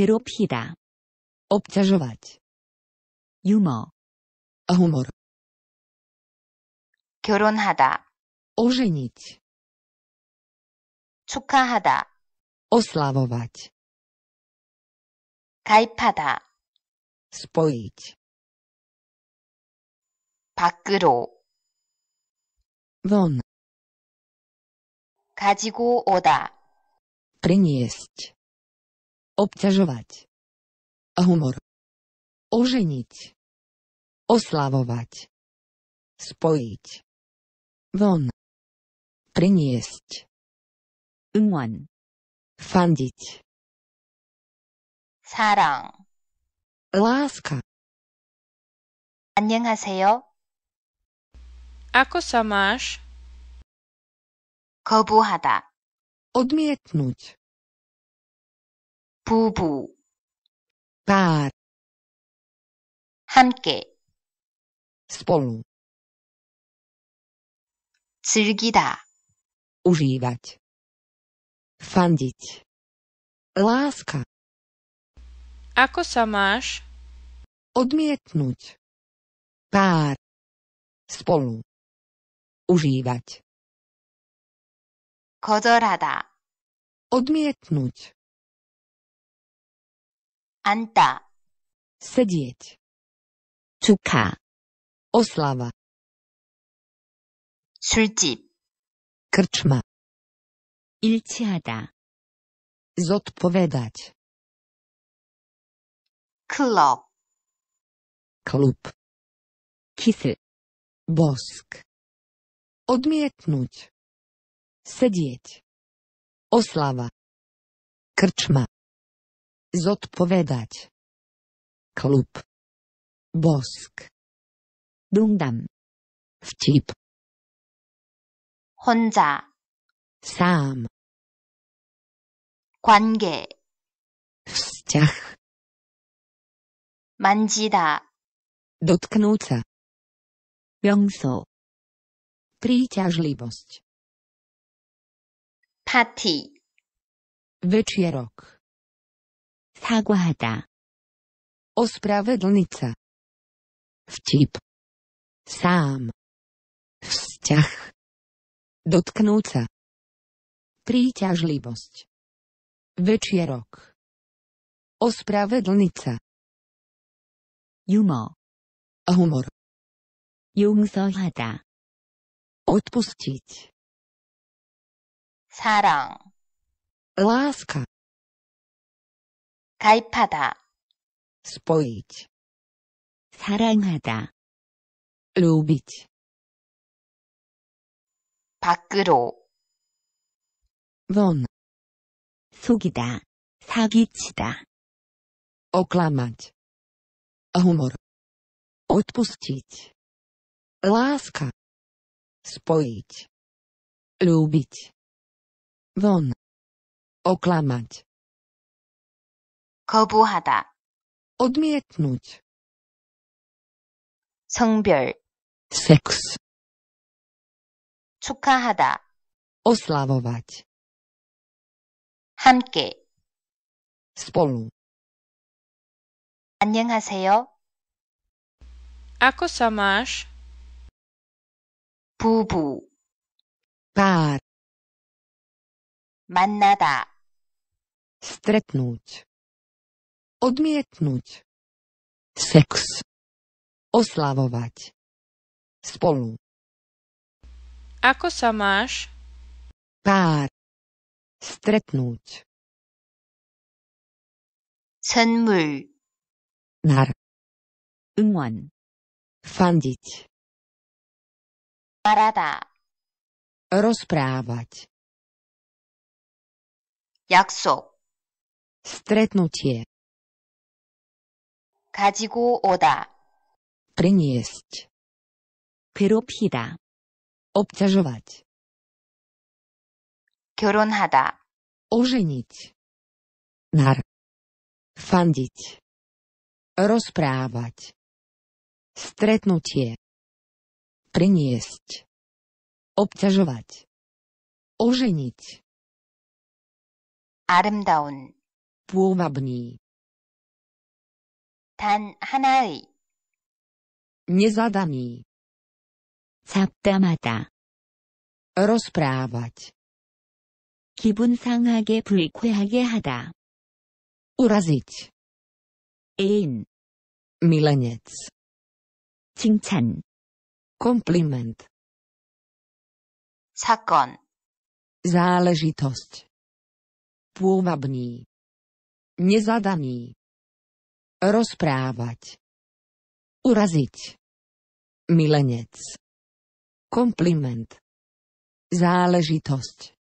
괴롭히다. obťažovať. 유머. a humor. 결혼하다. oženiť. 축하하다. oslavovať. 가입하다. spojiť. 밖으로 von 가지고 오다. priniesť. Obťažovať. Humor. Oženiť. Oslavovať. Spojiť. Von. Priniesť. 응원. Fandiť. 사랑. Láska. 안녕하세요. Ako sa máš? 거부하다. Odmietnúť. 부부 pár 함께 spolu 즐기다 užívať fandiť láska ako sa máš? Odmietnúť. Pár. Spolu. Užívať. Kodorada. Odmietnúť. Anta. Sedieť. Cuka. Oslava. 술집. krčma. 일치하다. zodpovedať. 클럽. klub. kyslík. bosk. Odmietnúť. Sedieť. Oslava. Krčma zodpovedať. Klub. Bosk. Dungdam. Vtip. Honza. Sám. Kwange. Vzťah. Manjida. Dotknúť sa. Byongso. Príťažlivosť. Pati. Večierok. 사과하다. Ospravedlnica. Vtip. Sám. Vzťah. Dotknúť sa. Príťažlivosť. Večierok. Ospravedlnica. Humor. Humor. 용서하다. odpustiť. 사랑. láska. 가입하다. spoić. 사랑하다. l u и i ć 밖으로. won. 속이다. 사기치다. oklamać. humor. odpuścić. láska. spoić. l u b i вон. окламать. 거부하다. Odmietnúť. 성별. Sex. 축하하다. Oslavovať. 함께. Spolu. 안녕하세요. Ako sa máš? 부부. pár. 만나다. stretnúť. Odmietnúť. Sex. Oslavovať. Spolu. Ako sa máš? Pár. Stretnúť. 선물. Nar. 응원. fandiť. Parada. rozprávať. 약속. stretnutie. 가지고 오다. Приnieść. 괴롭히다. obciażować. 결혼하다. ożenić. nar. fandić. rozprávať. stretnutie. Priniesť. obťažovať. oženiť. 아름다운. pôvabný. 단 하나의 Nezadaný. 잡담하다. Rozprávať. 기분 상하게 불쾌하게 하다. Uraziť. 애인. Milenec. 칭찬. Kompliment. 사건. Záležitosť. Pôvabný. Nezadaný. Rozprávať. Uraziť. Milenec. Kompliment. Záležitosť.